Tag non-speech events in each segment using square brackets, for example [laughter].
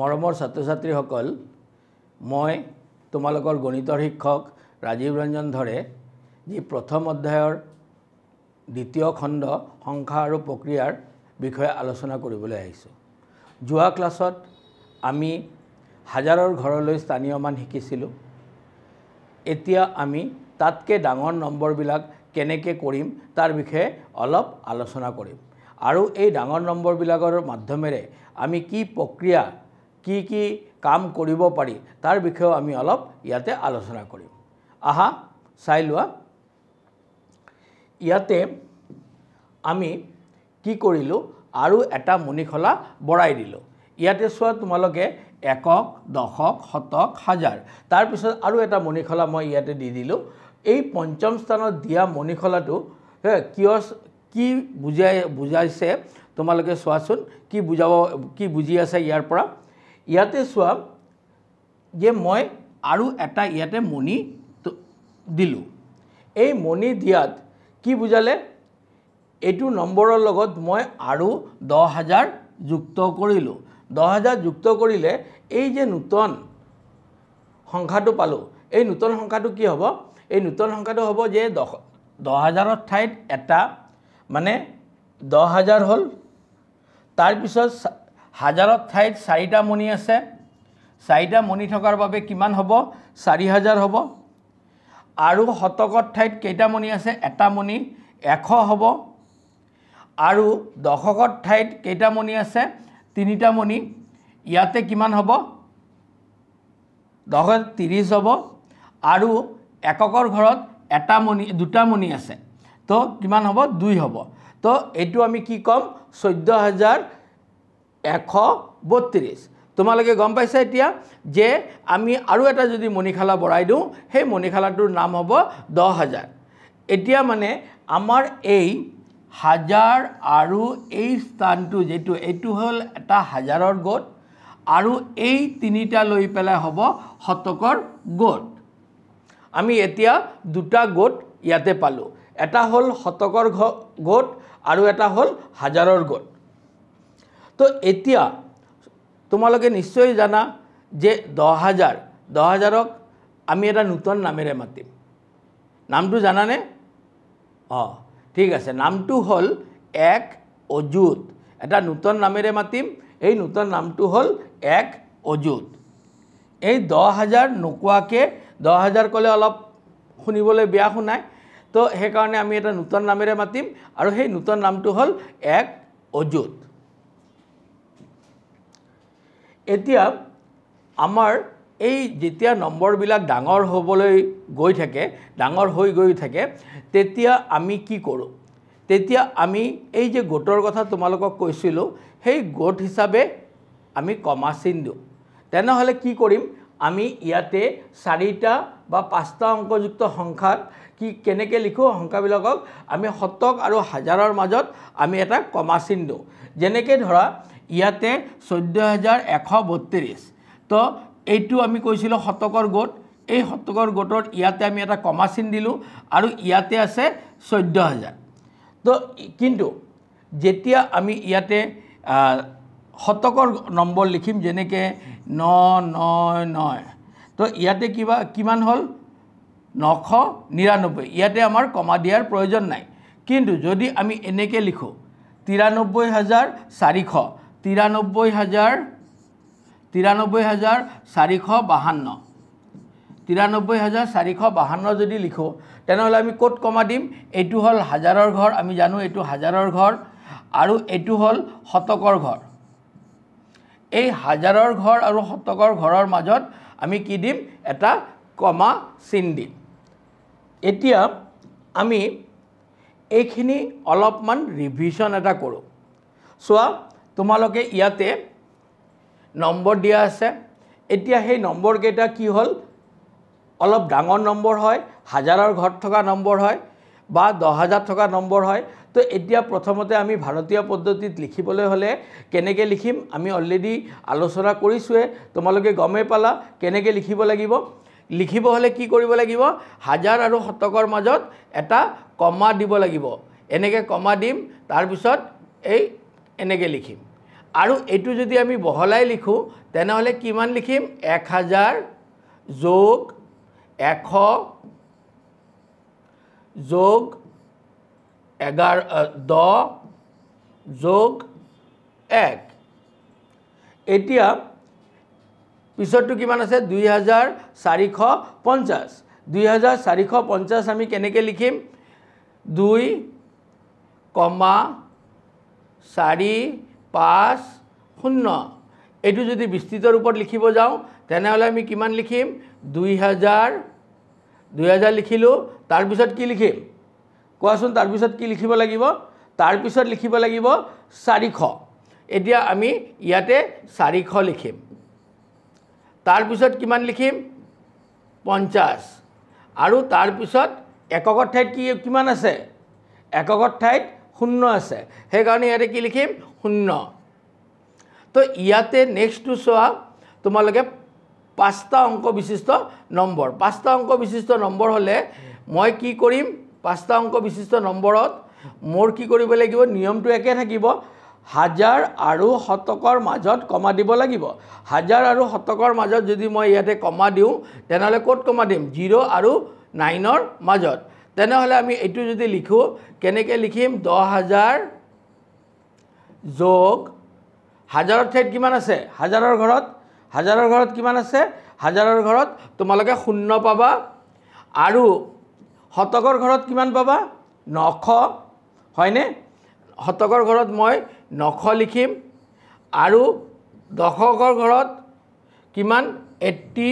মৰমৰ ছাত্ৰ ছাত্ৰীসকল মই তোমালোকৰ গণিতৰ শিক্ষক ৰাজীৱ ৰঞ্জন ধৰে যি প্ৰথম অধ্যায়ৰ দ্বিতীয় খণ্ড সংখ্যা আৰু প্ৰক্ৰিয়াৰ বিষয়ে আলোচনা কৰিবলৈ আহিছোঁ যোৱা ক্লাছত আমি হাজাৰৰ ঘৰলৈ স্থানীয় মান শিকিছিলোঁ এতিয়া আমি তাতকৈ ডাঙৰ নম্বৰবিলাক কেনেকৈ কৰিম তাৰ বিষয়ে অলপ আলোচনা কৰিম আৰু এই ডাঙৰ নম্বৰবিলাকৰ মাধ্যমেৰে আমি কি প্ৰক্ৰিয়া কি কি কাম কৰিব পাৰি তাৰ বিষয়েও আমি অলপ ইয়াতে আলোচনা কৰিম আহা চাই লোৱা ইয়াতে আমি কি কৰিলোঁ আৰু এটা মণিশলা বঢ়াই দিলোঁ ইয়াতে চোৱা তোমালোকে একক দশক শতক হাজাৰ তাৰপিছত আৰু এটা মণিশলা মই ইয়াতে দি দিলোঁ এই পঞ্চম স্থানত দিয়া মণিশলাটো কিয় কি বুজাই বুজাইছে তোমালোকে চোৱাচোন কি বুজাব কি বুজি আছে ইয়াৰ পৰা ইয়াতে চোৱা যে মই আৰু এটা ইয়াতে মণি দিলোঁ এই মণি দিয়াত কি বুজালে এইটো নম্বৰৰ লগত মই আৰু দহ হাজাৰ যুক্ত কৰিলোঁ দহ হাজাৰ যুক্ত কৰিলে এই যে নূতন সংখ্যাটো পালোঁ এই নূতন সংখ্যাটো কি হ'ব এই নূতন সংখ্যাটো হ'ব যে দহ দহ হাজাৰৰ ঠাইত এটা মানে দহ হাজাৰ হ'ল তাৰপিছত হাজাৰত ঠাইত চাৰিটা মণি আছে চাৰিটা মণি থকাৰ বাবে কিমান হ'ব চাৰি হাজাৰ হ'ব আৰু শতকৰ ঠাইত কেইটা মণি আছে এটা মণি এশ হ'ব আৰু দশকৰ ঠাইত কেইটা মণি আছে তিনিটা মণি ইয়াতে কিমান হ'ব দশ ত্ৰিছ হ'ব আৰু এককৰ ঘৰত এটা মণি দুটা মণি আছে তো কিমান হ'ব দুই হ'ব তো এইটো আমি কি ক'ম চৈধ্য হাজাৰ এশ বত্ৰিছ তোমালোকে গম পাইছা এতিয়া যে আমি আৰু এটা যদি মণিশালা বঢ়াই দিওঁ সেই মণিশালাটোৰ নাম হ'ব দহ হাজাৰ এতিয়া মানে আমাৰ এই হাজাৰ আৰু এই স্থানটো যিটো এইটো হ'ল এটা হাজাৰৰ গোট আৰু এই তিনিটা লৈ পেলাই হ'ব শতকৰ গোট আমি এতিয়া দুটা গোট ইয়াতে পালোঁ এটা হ'ল শতকৰ ঘ গোট আৰু এটা হ'ল হাজাৰৰ গোট তো এতিয়া তোমালোকে নিশ্চয় জানা যে দহ হাজাৰ দহ হাজাৰক আমি এটা নূতন নামেৰে মাতিম নামটো জানানে অঁ ঠিক আছে নামটো হ'ল এক অযুত এটা নূতন নামেৰে মাতিম এই নূতন নামটো হ'ল এক অযুত এই দহ হাজাৰ নোকোৱাকৈ দহ হাজাৰ ক'লে অলপ শুনিবলৈ বেয়া শুনায় তো সেইকাৰণে আমি এটা নূতন নামেৰে মাতিম আৰু সেই নূতন নামটো হ'ল এক অযুত এতিয়া আমাৰ এই যেতিয়া নম্বৰবিলাক ডাঙৰ হ'বলৈ গৈ থাকে ডাঙৰ হৈ গৈ থাকে তেতিয়া আমি কি কৰোঁ তেতিয়া আমি এই যে গোটৰ কথা তোমালোকক কৈছিলোঁ সেই গোট হিচাপে আমি কমা চিন দিওঁ তেনেহ'লে কি কৰিম আমি ইয়াতে চাৰিটা বা পাঁচটা অংকযুক্ত সংখ্যাত কি কেনেকৈ লিখোঁ সংখ্যাবিলাকক আমি শতক আৰু হাজাৰৰ মাজত আমি এটা কমা চিন দিওঁ যেনেকৈ ধৰা ইয়াতে চৈধ্য হাজাৰ এশ বত্ৰিছ তো এইটো আমি কৈছিলোঁ শতকৰ গোট এই শতকৰ গোটত ইয়াতে আমি এটা কমাচিন দিলোঁ আৰু ইয়াতে আছে চৈধ্য হাজাৰ তো কিন্তু যেতিয়া আমি ইয়াতে শতকৰ নম্বৰ লিখিম যেনেকৈ ন ন ন তো ইয়াতে কিবা কিমান হ'ল নশ নিৰান্নব্বৈ ইয়াতে আমাৰ কমা দিয়াৰ প্ৰয়োজন নাই কিন্তু যদি আমি এনেকৈ লিখোঁ তিৰান্নব্বৈ হাজাৰ চাৰিশ তিৰানব্বৈ হাজাৰ তিৰানব্বৈ হাজাৰ চাৰিশ বাহান্ন তিৰানব্বৈ হাজাৰ চাৰিশ বাহান্ন যদি লিখোঁ তেনেহ'লে আমি ক'ত কমা দিম এইটো হ'ল হাজাৰৰ ঘৰ আমি জানো এইটো হাজাৰৰ ঘৰ আৰু এইটো হ'ল শতকৰ ঘৰ এই হাজাৰৰ ঘৰ আৰু শতকৰ ঘৰৰ মাজত আমি কি দিম এটা কমা চিন দিম এতিয়া আমি এইখিনি অলপমান ৰিভিশ্যন এটা কৰোঁ চোৱা তোমালোকে ইয়াতে নম্বৰ দিয়া আছে এতিয়া সেই নম্বৰকেইটা কি হ'ল অলপ ডাঙৰ নম্বৰ হয় হাজাৰৰ ঘৰত থকা নম্বৰ হয় বা দহ হাজাৰ থকা নম্বৰ হয় তো এতিয়া প্ৰথমতে আমি ভাৰতীয় পদ্ধতিত লিখিবলৈ হ'লে কেনেকৈ লিখিম আমি অলৰেডি আলোচনা কৰিছোঁৱে তোমালোকে গমেই পালা কেনেকৈ লিখিব লাগিব লিখিব হ'লে কি কৰিব লাগিব হাজাৰ আৰু শতকৰ মাজত এটা কমা দিব লাগিব এনেকৈ কমা দিম তাৰপিছত এই এনেকৈ লিখিম আৰু এইটো যদি আমি বহলাই লিখোঁ তেনেহ'লে কিমান লিখিম এক হাজাৰ যোগ এশ যোগ এগাৰ দহ যোগ এক এতিয়া পিছৰটো কিমান আছে দুই হাজাৰ চাৰিশ পঞ্চাছ দুই হাজাৰ চাৰিশ পঞ্চাছ আমি কেনেকৈ লিখিম দুই কমা চাৰি পাঁচ শূন্য এইটো যদি বিস্তৃত ৰূপত লিখিব যাওঁ তেনেহ'লে আমি কিমান লিখিম দুই হাজাৰ দুই হাজাৰ লিখিলোঁ তাৰপিছত কি লিখিম কোৱাচোন তাৰপিছত কি লিখিব লাগিব তাৰপিছত লিখিব লাগিব চাৰিশ এতিয়া আমি ইয়াতে চাৰিশ লিখিম তাৰপিছত কিমান লিখিম পঞ্চাছ আৰু তাৰপিছত এককৰ ঠাইত কি কিমান আছে এককৰ ঠাইত শূন্য আছে সেইকাৰণে ইয়াতে কি লিখিম শূন্য তো ইয়াতে নেক্সটটো চোৱা তোমালোকে পাঁচটা অংক বিশিষ্ট নম্বৰ পাঁচটা অংক বিশিষ্ট নম্বৰ হ'লে মই কি কৰিম পাঁচটা অংক বিশিষ্ট নম্বৰত মোৰ কি কৰিব লাগিব নিয়মটো একে থাকিব হাজাৰ আৰু শতকৰ মাজত কমা দিব লাগিব হাজাৰ আৰু শতকৰ মাজত যদি মই ইয়াতে কমা দিওঁ তেনেহ'লে ক'ত কমা দিম জিৰ' আৰু নাইনৰ মাজত তেনেহ'লে আমি এইটো যদি লিখোঁ কেনেকৈ লিখিম দহ হাজাৰ যোগ হাজাৰৰ ঠাইত কিমান আছে হাজাৰৰ ঘৰত হাজাৰৰ ঘৰত কিমান আছে হাজাৰৰ ঘৰত তোমালোকে শূন্য পাবা আৰু শতকৰ ঘৰত কিমান পাবা নশ হয়নে শতকৰ ঘৰত মই নশ লিখিম আৰু দশকৰ ঘৰত কিমান এইট্টি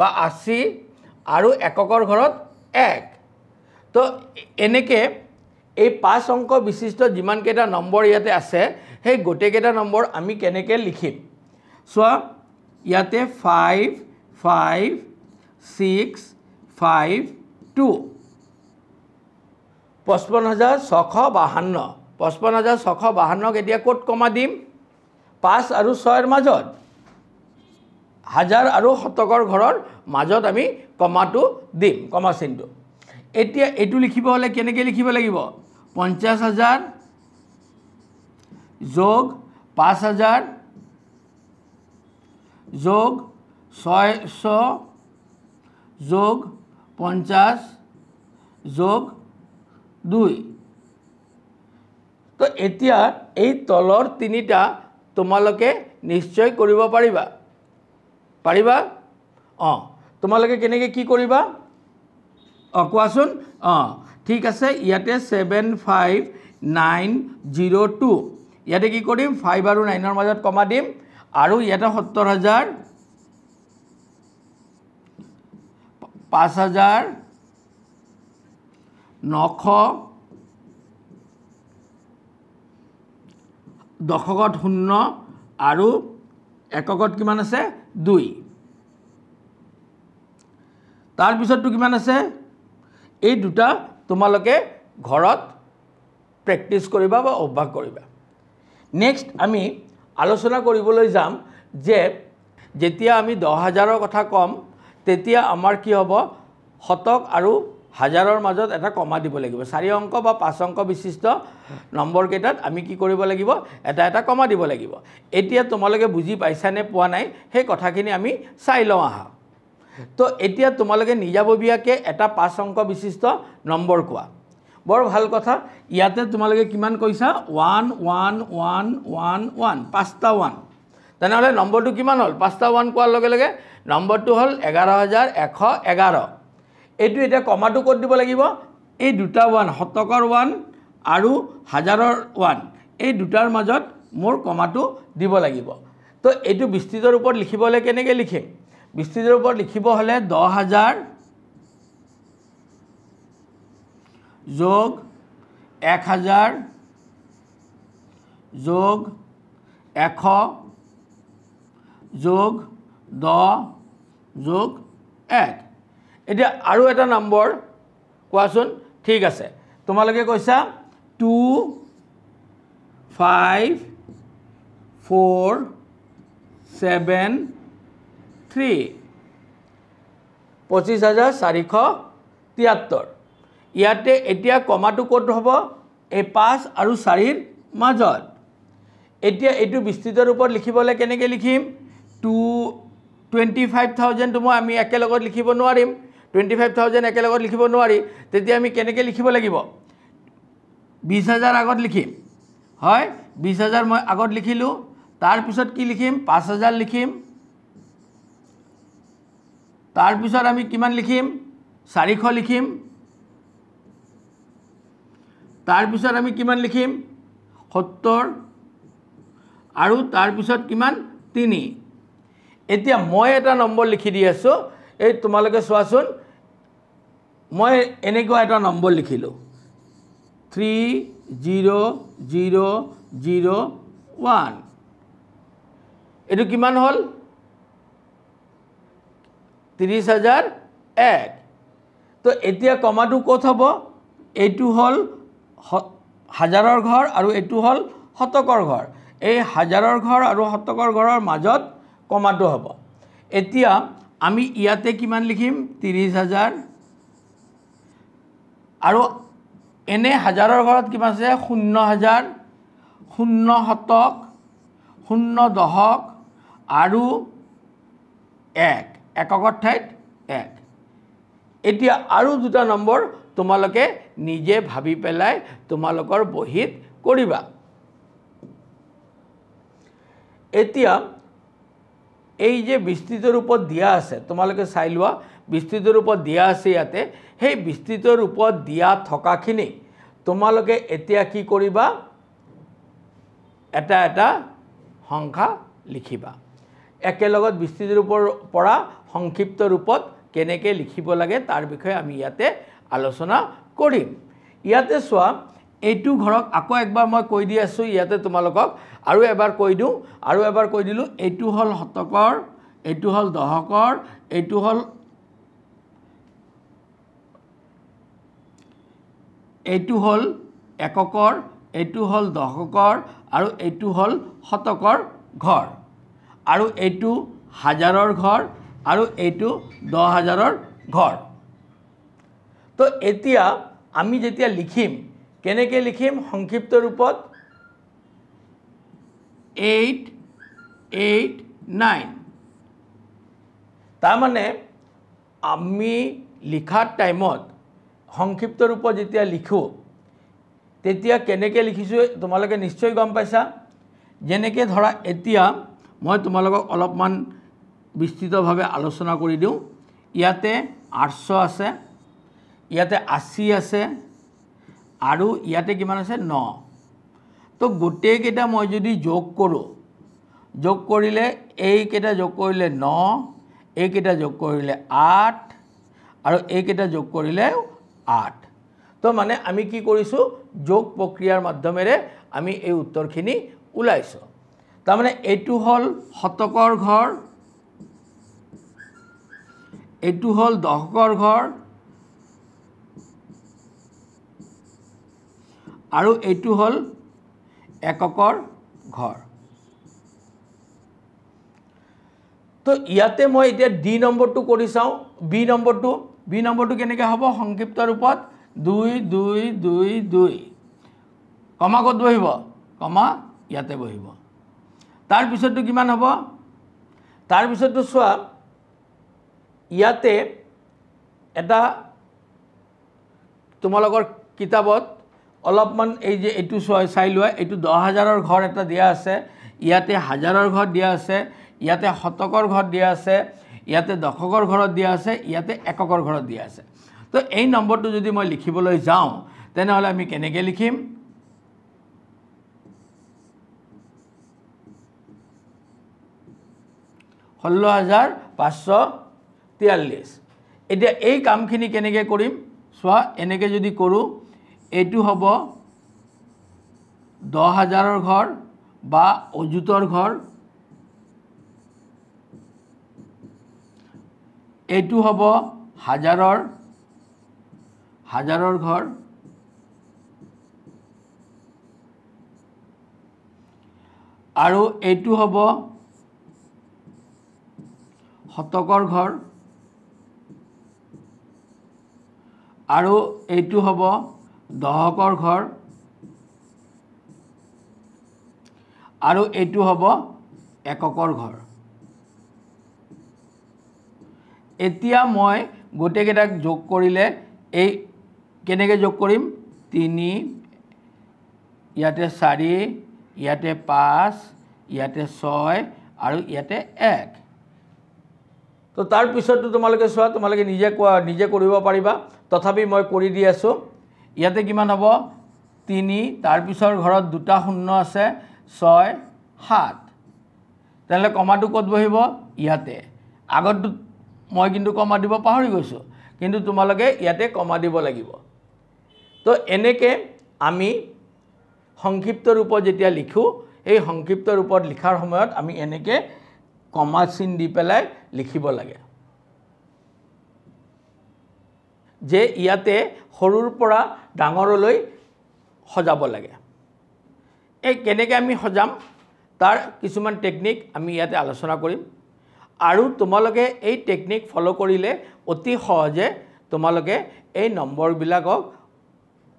বা আশী আৰু এককৰ ঘৰত এক তো এনেকৈ এই পাঁচ অংক বিশিষ্ট যিমানকেইটা নম্বৰ ইয়াতে আছে সেই গোটেইকেইটা নম্বৰ আমি কেনেকৈ লিখিম চোৱা ইয়াতে five five six five two পঁচপন্ন হাজাৰ ছশ বাহান্ন পঁচপন্ন হাজাৰ ছশ বাহান্নক এতিয়া ক'ত কমা দিম পাঁচ আৰু ছয়ৰ মাজত হাজাৰ আৰু শতকৰ ঘৰৰ মাজত আমি কমাটো দিম কমা চিনটো এতিয়া এইটো লিখিব হ'লে কেনেকৈ লিখিব লাগিব পঞ্চাছ হাজাৰ যোগ পাঁচ হাজাৰ যোগ ছয়শ যোগ পঞ্চাছ যোগ দুই তো এতিয়া এই তলৰ তিনিটা তোমালোকে নিশ্চয় কৰিব পাৰিবা পাৰিবা অঁ তোমালোকে কেনেকৈ কি কৰিবা অঁ কোৱাচোন অঁ ঠিক আছে ইয়াতে seven five nine zero' two ইয়াতে কি কৰিম ফাইভ আৰু নাইনৰ মাজত কমা দিম আৰু ইয়াতে সত্তৰ হাজাৰ পাঁচ হাজাৰ নশ দশকত শূন্য আৰু এককত কিমান আছে দুই তাৰপিছতটো কিমান আছে এই দুটা তোমালোকে ঘৰত প্ৰেক্টিছ কৰিবা বা অভ্যাস কৰিবা নেক্সট আমি আলোচনা কৰিবলৈ যাম যে যেতিয়া আমি দহ হাজাৰৰ কথা ক'ম তেতিয়া আমাৰ কি হ'ব শতক আৰু হাজাৰৰ মাজত এটা কমা দিব লাগিব চাৰি অংক বা পাঁচ অংক বিশিষ্ট নম্বৰকেইটাত আমি কি কৰিব লাগিব এটা এটা কমা দিব লাগিব এতিয়া তোমালোকে বুজি পাইছানে পোৱা নাই সেই কথাখিনি আমি চাই লওঁ আহা তো এতিয়া তোমালোকে নিজাববীয়াকৈ এটা পাঁচ অংক বিশিষ্ট নম্বৰ কোৱা বৰ ভাল কথা ইয়াতে তোমালোকে কিমান কৈছা one one one one one পাঁচটা ওৱান তেনেহ'লে নম্বৰটো কিমান হ'ল পাঁচটা ওৱান কোৱাৰ লগে লগে নম্বৰটো হ'ল এঘাৰ হাজাৰ এশ এঘাৰ এইটো এতিয়া কমাটো ক'ত দিব লাগিব এই দুটা ওৱান শতকৰ ওৱান আৰু হাজাৰৰ ওৱান এই দুটাৰ মাজত মোৰ কমাটো দিব লাগিব তো এইটো বিস্তৃতৰ ওপৰত লিখিবলৈ কেনেকৈ লিখিম বিস্তৃতিৰ ওপৰত লিখিব হ'লে দহ হাজাৰ যোগ এক হাজাৰ যোগ এশ যোগ দহ যোগ এক এতিয়া আৰু এটা নম্বৰ কোৱাচোন ঠিক আছে তোমালোকে কৈছা two five four seven three পঁচিছ হাজাৰ চাৰিশ তিয়াত্তৰ ইয়াতে এতিয়া কমাটো ক'ত হ'ব এই পাঁচ আৰু চাৰিৰ মাজত এতিয়া এইটো বিস্তৃত ৰূপত লিখিবলৈ কেনেকৈ লিখিম টু টুৱেণ্টি ফাইভ থাউজেণ্ডটো মই আমি একেলগত লিখিব নোৱাৰিম টুৱেণ্টি ফাইভ থাউজেণ্ড একেলগত লিখিব নোৱাৰি তেতিয়া আমি কেনেকৈ লিখিব লাগিব বিছ হাজাৰ আগত লিখিম হয় বিছ হাজাৰ মই আগত লিখিলোঁ তাৰপিছত কি লিখিম পাঁচ হাজাৰ লিখিম তাৰপিছত আমি কিমান লিখিম চাৰিশ লিখিম তাৰপিছত আমি কিমান লিখিম সত্তৰ আৰু তাৰপিছত কিমান তিনি এতিয়া মই এটা নম্বৰ লিখি দি আছোঁ এই তোমালোকে চোৱাচোন মই এনেকুৱা এটা নম্বৰ লিখিলোঁ three zero' zero' zero' one এইটো কিমান হ'ল ত্ৰিছ হাজাৰ এক তো এতিয়া কমাটো ক'ত হ'ব এইটো হ'ল হাজাৰৰ ঘৰ আৰু এইটো হ'ল শতকৰ ঘৰ এই হাজাৰৰ ঘৰ আৰু শতকৰ ঘৰৰ মাজত কমাটো হ'ব এতিয়া আমি ইয়াতে কিমান লিখিম ত্ৰিছ হাজাৰ আৰু এনে হাজাৰৰ ঘৰত কিমান আছে শূন্য হাজাৰ শূন্য শতক শূন্য দশক আৰু এক একগত ঠাইত এক এতিয়া আৰু দুটা নম্বৰ তোমালোকে নিজে ভাবি পেলাই তোমালোকৰ বহীত কৰিবা এতিয়া এই যে বিস্তৃত ৰূপত দিয়া আছে তোমালোকে চাই লোৱা বিস্তৃত ৰূপত দিয়া আছে ইয়াতে সেই বিস্তৃত ৰূপত দিয়া থকাখিনি তোমালোকে এতিয়া কি কৰিবা এটা এটা সংখ্যা লিখিবা একেলগত বিস্তৃত ৰূপৰ পৰা সংক্ষিপ্ত ৰূপত কেনেকৈ লিখিব লাগে তাৰ বিষয়ে আমি ইয়াতে আলোচনা কৰিম ইয়াতে চোৱা এইটো ঘৰক আকৌ একবাৰ মই কৈ দি আছোঁ ইয়াতে তোমালোকক আৰু এবাৰ কৈ দিওঁ আৰু এবাৰ কৈ দিলোঁ এইটো হ'ল শতকৰ এইটো হ'ল দশকৰ এইটো হ'ল এইটো হ'ল এককৰ এইটো হ'ল দশকৰ আৰু এইটো হ'ল শতকৰ ঘৰ আৰু এইটো হাজাৰৰ ঘৰ আৰু এইটো দহ হাজাৰৰ ঘৰ তো এতিয়া আমি যেতিয়া লিখিম কেনেকৈ লিখিম সংক্ষিপ্ত ৰূপত এইট এইট নাইন তাৰমানে আমি লিখাৰ টাইমত সংক্ষিপ্ত ৰূপত যেতিয়া লিখোঁ তেতিয়া কেনেকৈ লিখিছোঁ তোমালোকে নিশ্চয় গম পাইছা যেনেকৈ ধৰা এতিয়া মই তোমালোকক অলপমান বিস্তৃতভাৱে আলোচনা কৰি দিওঁ ইয়াতে আৰ্চ আছে ইয়াতে আশী আছে আৰু ইয়াতে কিমান আছে ন তো গোটেইকেইটা মই যদি যোগ কৰোঁ যোগ কৰিলে এইকেইটা যোগ কৰিলে ন এইকেইটা যোগ কৰিলে আঠ আৰু এইকেইটা যোগ কৰিলে আঠ তো মানে আমি কি কৰিছোঁ যোগ প্ৰক্ৰিয়াৰ মাধ্যমেৰে আমি এই উত্তৰখিনি ওলাইছোঁ তাৰমানে এইটো হ'ল শতকৰ ঘৰ এইটো হ'ল দশকৰ ঘৰ আৰু এইটো হ'ল এককৰ ঘৰ তো ইয়াতে মই এতিয়া ডি নম্বৰটো কৰি চাওঁ বি নম্বৰটো বি নম্বৰটো কেনেকৈ হ'ব সংক্ষিপ্ত ৰূপত দুই দুই দুই দুই কমা ক'ত বহিব কমা ইয়াতে বহিব তাৰপিছৰটো কিমান হ'ব তাৰপিছৰটো চোৱা ইয়াতে এটা তোমালোকৰ কিতাপত অলপমান এই যে এইটো চাই লোৱা এইটো দহ হাজাৰৰ ঘৰ এটা দিয়া আছে ইয়াতে হাজাৰৰ ঘৰ দিয়া আছে ইয়াতে শতকৰ ঘৰ দিয়া আছে ইয়াতে দশকৰ ঘৰত দিয়া আছে ইয়াতে এককৰ ঘৰত দিয়া আছে তো এই নম্বৰটো যদি মই লিখিবলৈ যাওঁ তেনেহ'লে আমি কেনেকৈ লিখিম ষোল্ল হাজাৰ পাঁচশ তিয়াল্লিছ এতিয়া এই কামখিনি কেনেকৈ কৰিম চোৱা এনেকৈ যদি কৰোঁ এইটো হ'ব দহ হাজাৰৰ ঘৰ বা অজুতৰ ঘৰ এইটো হ'ব হাজাৰৰ হাজাৰৰ ঘৰ আৰু এইটো হ'ব শতকৰ ঘৰ আৰু এইটো হ'ব দহকৰ ঘৰ আৰু এইটো হ'ব এককৰ ঘৰ এতিয়া মই গোটেইকেইটাক যোগ কৰিলে এই কেনেকৈ যোগ কৰিম তিনি ইয়াতে চাৰি ইয়াতে পাঁচ ইয়াতে ছয় আৰু ইয়াতে এক তো তাৰ পিছতো তোমালোকে চোৱা তোমালোকে নিজে কোৱা নিজে কৰিব পাৰিবা তথাপি মই কৰি দি আছোঁ ইয়াতে কিমান হ'ব তিনি তাৰপিছৰ ঘৰত দুটা শূন্য আছে ছয় সাত তেনেহ'লে কমাটো ক'ত বহিব ইয়াতে আগতো মই কিন্তু কমা দিব পাহৰি গৈছোঁ কিন্তু তোমালোকে ইয়াতে কমা দিব লাগিব তো এনেকৈ আমি সংক্ষিপ্ত ৰূপত যেতিয়া লিখোঁ এই সংক্ষিপ্ত ৰূপত লিখাৰ সময়ত আমি এনেকৈ কমা চিন দি পেলাই লিখিব লাগে যে ইয়াতে সৰুৰ পৰা ডাঙৰলৈ সজাব লাগে এই কেনেকৈ আমি সজাম তাৰ কিছুমান টেকনিক আমি ইয়াতে আলোচনা কৰিম আৰু তোমালোকে এই টেকনিক ফ'ল' কৰিলে অতি সহজে তোমালোকে এই নম্বৰবিলাকক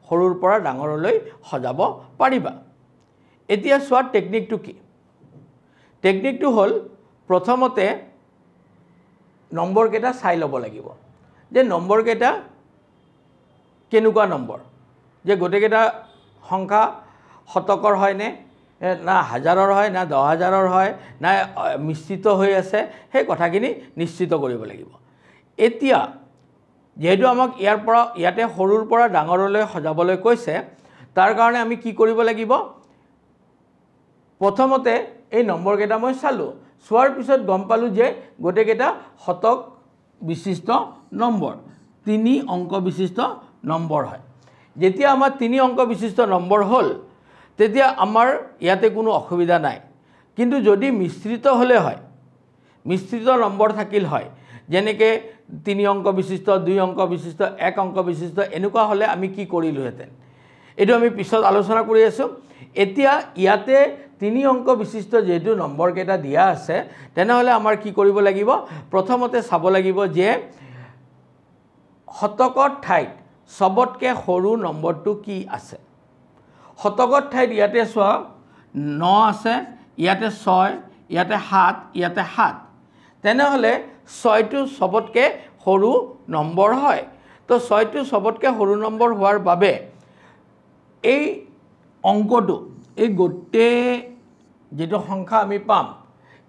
সৰুৰ পৰা ডাঙৰলৈ সজাব পাৰিবা এতিয়া চোৱা টেকনিকটো কি টেকনিকটো হ'ল প্ৰথমতে নম্বৰকেইটা চাই ল'ব লাগিব যে নম্বৰকেইটা কেনেকুৱা নম্বৰ যে গোটেইকেইটা সংখ্যা শতকৰ হয়নে না হাজাৰৰ হয় না দহ হাজাৰৰ হয় না মিশ্ৰিত হৈ আছে সেই কথাখিনি নিশ্চিত কৰিব লাগিব এতিয়া যিহেতু আমাক ইয়াৰ পৰা ইয়াতে সৰুৰ পৰা ডাঙৰলৈ সজাবলৈ কৈছে তাৰ কাৰণে আমি কি কৰিব লাগিব প্ৰথমতে এই নম্বৰকেইটা মই চালোঁ চোৱাৰ পিছত গম পালোঁ যে গোটেইকেইটা শতক বিশিষ্ট নম্বৰ তিনি অংক বিশিষ্ট নম্বৰ হয় যেতিয়া আমাৰ তিনি অংক বিশিষ্ট নম্বৰ হ'ল তেতিয়া আমাৰ ইয়াতে কোনো অসুবিধা নাই কিন্তু যদি মিশ্ৰিত হ'লে হয় মিশ্ৰিত নম্বৰ থাকিল হয় যেনেকৈ তিনি অংক বিশিষ্ট দুই অংক বিশিষ্ট এক অংক বিশিষ্ট এনেকুৱা হ'লে আমি কি কৰিলোহেঁতেন এইটো আমি পিছত আলোচনা কৰি আছোঁ এতিয়া ইয়াতে তিনি অংক বিশিষ্ট যিহেতু নম্বৰকেইটা দিয়া আছে তেনেহ'লে আমাৰ কি কৰিব লাগিব প্ৰথমতে চাব লাগিব যে শতকৰ ঠাইত চবতকৈ সৰু নম্বৰটো কি আছে শতকৰ ঠাইত ইয়াতে চোৱা ন আছে ইয়াতে ছয় ইয়াতে সাত ইয়াতে সাত তেনেহ'লে ছয়টো চবতকৈ সৰু নম্বৰ হয় তো ছয়টো চবতকৈ সৰু নম্বৰ হোৱাৰ বাবে এই অংকটো এই গোটেই যিটো সংখ্যা আমি পাম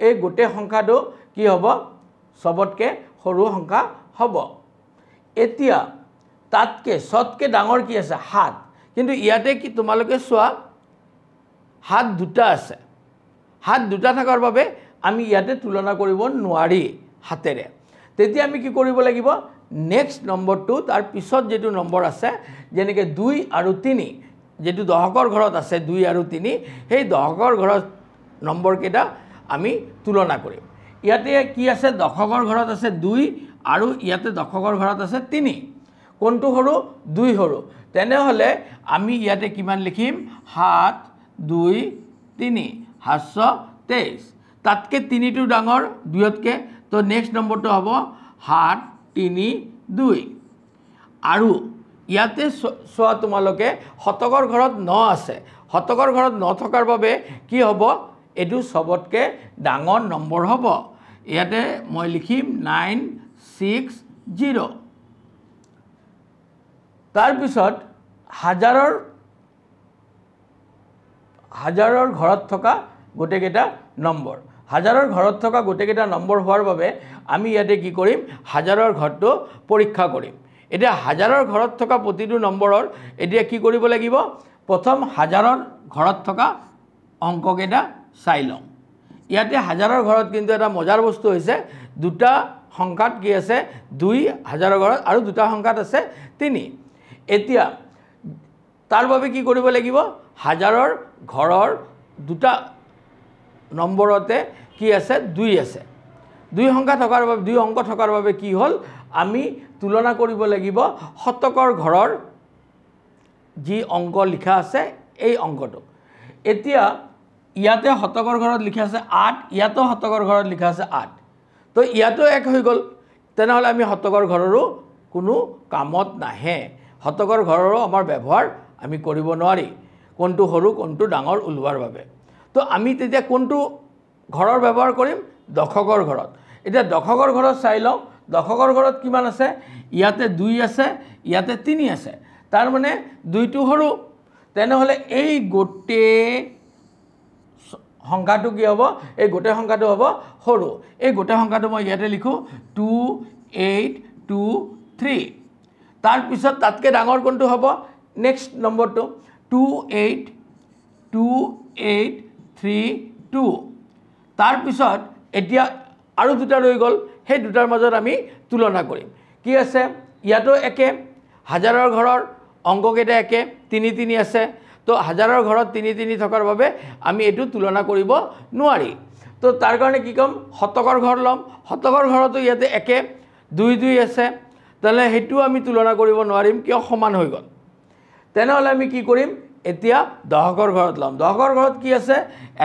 এই গোটেই সংখ্যাটো কি হ'ব চবতকৈ সৰু সংখ্যা হ'ব এতিয়া তাতকৈ চতকৈ ডাঙৰ কি আছে সাত কিন্তু ইয়াতে কি তোমালোকে চোৱা হাত দুটা আছে হাত দুটা থকাৰ বাবে আমি ইয়াতে তুলনা কৰিব নোৱাৰি হাতেৰে তেতিয়া আমি কি কৰিব লাগিব নেক্সট নম্বৰটো তাৰ পিছত যিটো নম্বৰ আছে যেনেকৈ দুই আৰু তিনি যিটো দহকৰ ঘৰত আছে দুই আৰু তিনি সেই দহকৰ ঘৰত নম্বৰকেইটা আমি তুলনা কৰিম ইয়াতে কি আছে দশকৰ ঘৰত আছে দুই আৰু ইয়াতে দশকৰ ঘৰত আছে তিনি কোনটো সৰু দুই সৰু তেনেহ'লে আমি ইয়াতে কিমান লিখিম সাত দুই তিনি সাতশ তেইছ তাতকৈ তিনিটো ডাঙৰ দুয়তকৈ তো নেক্সট নম্বৰটো হ'ব সাত তিনি দুই আৰু ইয়াতে চোৱা তোমালোকে শতকৰ ঘৰত ন আছে শতকৰ ঘৰত ন থকাৰ বাবে কি হ'ব এইটো চবতকৈ ডাঙৰ নম্বৰ হ'ব ইয়াতে মই লিখিম নাইন ছিক্স জিৰ' তাৰপিছত হাজাৰৰ হাজাৰৰ ঘৰত থকা গোটেইকেইটা নম্বৰ হাজাৰৰ ঘৰত থকা গোটেইকেইটা নম্বৰ হোৱাৰ বাবে আমি ইয়াতে কি কৰিম হাজাৰৰ ঘৰটো পৰীক্ষা কৰিম এতিয়া হাজাৰৰ ঘৰত থকা প্ৰতিটো নম্বৰৰ এতিয়া কি কৰিব লাগিব প্ৰথম হাজাৰৰ ঘৰত থকা অংককেইটা চাই লওঁ ইয়াতে হাজাৰৰ ঘৰত কিন্তু এটা মজাৰ বস্তু হৈছে দুটা সংখ্যাত কি আছে দুই হাজাৰৰ ঘৰত আৰু দুটা সংখ্যাত আছে তিনি এতিয়া তাৰ বাবে কি কৰিব লাগিব হাজাৰৰ ঘৰৰ দুটা নম্বৰতে কি আছে দুই আছে দুই সংখ্যা থকাৰ বাবে দুই অংক থকাৰ বাবে কি হ'ল আমি তুলনা কৰিব লাগিব শতকৰ ঘৰৰ যি অংক লিখা আছে এই অংকটো এতিয়া ইয়াতে শতকৰ ঘৰত লিখা আছে আঠ ইয়াতো শতকৰ ঘৰত লিখা আছে আঠ তো ইয়াতো এক হৈ গ'ল তেনেহ'লে আমি শতকৰ ঘৰৰো কোনো কামত নাহে শতকৰ ঘৰৰো আমাৰ ব্যৱহাৰ আমি কৰিব নোৱাৰি কোনটো সৰু কোনটো ডাঙৰ ওলোৱাৰ বাবে তো আমি তেতিয়া কোনটো ঘৰৰ ব্যৱহাৰ কৰিম দশকৰ ঘৰত এতিয়া দশকৰ ঘৰত চাই লওঁ দশকৰ ঘৰত কিমান আছে ইয়াতে দুই আছে ইয়াতে তিনি আছে তাৰমানে দুইটো সৰু তেনেহ'লে এই গোটেই সংখ্যাটো কি হ'ব এই গোটেই সংখ্যাটো হ'ব সৰু এই গোটেই সংখ্যাটো মই ইয়াতে লিখোঁ টু এইট টু থ্ৰী তাৰপিছত তাতকৈ ডাঙৰ কোনটো হ'ব নেক্সট নম্বৰটো two eight two eight three two তাৰপিছত এতিয়া আৰু দুটা ৰৈ গ'ল সেই দুটাৰ মাজত আমি তুলনা কৰিম কি আছে ইয়াতো একে হাজাৰৰ ঘৰৰ অংককেইটা একে তিনি তিনি আছে তো হাজাৰৰ ঘৰত তিনি তিনি থকাৰ বাবে আমি এইটো তুলনা কৰিব নোৱাৰি তো তাৰ কাৰণে কি ক'ম শতকৰ ঘৰ ল'ম শতকৰ ঘৰতো ইয়াতে একে দুই দুই আছে তেনেহ'লে সেইটো আমি তুলনা কৰিব নোৱাৰিম কিয় সমান হৈ গ'ল তেনেহ'লে আমি কি কৰিম এতিয়া দহকৰ ঘৰত ল'ম দহকৰ ঘৰত কি আছে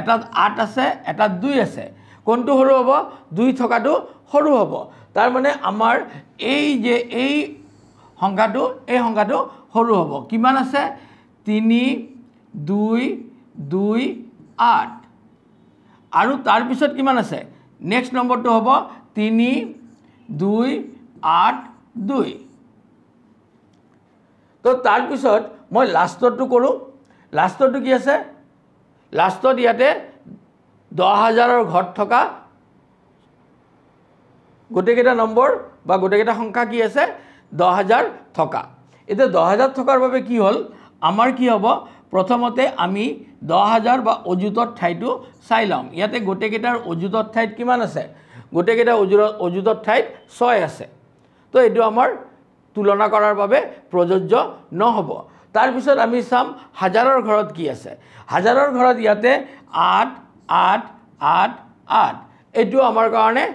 এটাত আঠ আছে এটাত দুই আছে কোনটো সৰু হ'ব দুই থকাটো সৰু হ'ব তাৰমানে আমাৰ এই যে এই সংখ্যাটো এই সংখ্যাটো সৰু হ'ব কিমান আছে তিনি দুই দুই আঠ আৰু তাৰপিছত কিমান আছে নেক্সট নম্বৰটো হ'ব তিনি দুই আঠ দুই তো তাৰপিছত মই লাষ্টৰটো কৰোঁ লাষ্টৰটো কি আছে লাষ্টত ইয়াতে দহ হাজাৰৰ ঘৰত থকা গোটেইকেইটা নম্বৰ বা গোটেইকেইটা সংখ্যা কি আছে দহ হাজাৰ থকা এতিয়া দহ হাজাৰ থকাৰ বাবে কি হ'ল আমাৰ কি হ'ব প্ৰথমতে আমি দহ হাজাৰ বা অযুতৰ ঠাইটো চাই ল'ম ইয়াতে গোটেইকেইটাৰ অযুতৰ ঠাইত কিমান আছে গোটেইকেইটা অযু অযুতৰ ঠাইত ছয় আছে তো এইটো আমাৰ তুলনা কৰাৰ বাবে প্ৰযোজ্য নহ'ব তাৰপিছত আমি চাম হাজাৰৰ ঘৰত কি আছে হাজাৰৰ ঘৰত ইয়াতে আঠ আঠ আঠ আঠ এইটো আমাৰ কাৰণে